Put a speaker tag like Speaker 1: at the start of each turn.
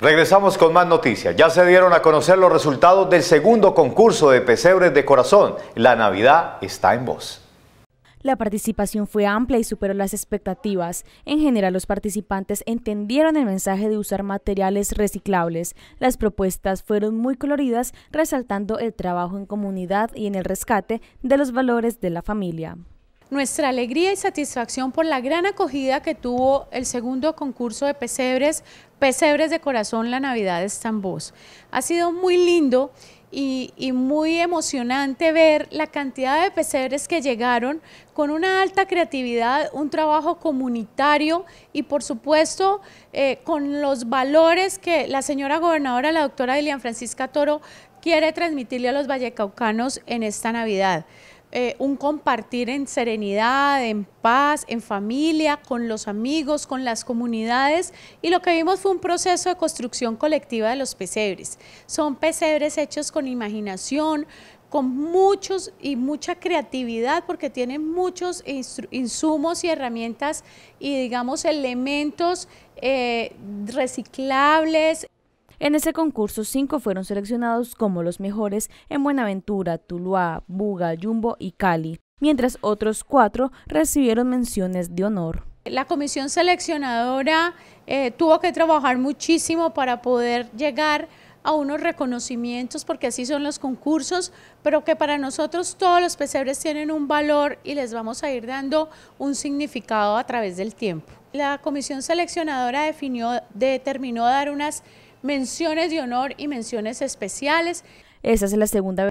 Speaker 1: Regresamos con más noticias. Ya se dieron a conocer los resultados del segundo concurso de pesebres de corazón. La Navidad está en voz.
Speaker 2: La participación fue amplia y superó las expectativas. En general, los participantes entendieron el mensaje de usar materiales reciclables. Las propuestas fueron muy coloridas, resaltando el trabajo en comunidad y en el rescate de los valores de la familia
Speaker 3: nuestra alegría y satisfacción por la gran acogida que tuvo el segundo concurso de pesebres, Pesebres de Corazón, La Navidad de en Ha sido muy lindo y, muy emocionante ver la cantidad de pesebres que llegaron con una alta creatividad, un trabajo comunitario y por supuesto eh, con los valores que la señora gobernadora, la doctora Lilian Francisca Toro, quiere transmitirle a los vallecaucanos en esta Navidad. Eh, un compartir en serenidad, en paz, en familia, con los amigos, con las comunidades y lo que vimos fue un proceso de construcción colectiva de los pesebres. Son pesebres hechos con imaginación, con muchos y mucha creatividad porque tienen muchos insumos y herramientas y digamos elementos eh, reciclables. En ese concurso, cinco
Speaker 2: fueron seleccionados como los mejores en Buenaventura, Tuluá, Buga, Yumbo y Cali, mientras otros cuatro recibieron menciones de honor.
Speaker 3: La comisión seleccionadora eh, tuvo que trabajar muchísimo para poder llegar a unos reconocimientos, porque así son los concursos, pero que para nosotros todos los pesebres tienen un valor y les vamos a ir dando un significado a través del tiempo. La comisión seleccionadora definió, determinó dar unas menciones de honor y menciones especiales.
Speaker 2: Esa es la segunda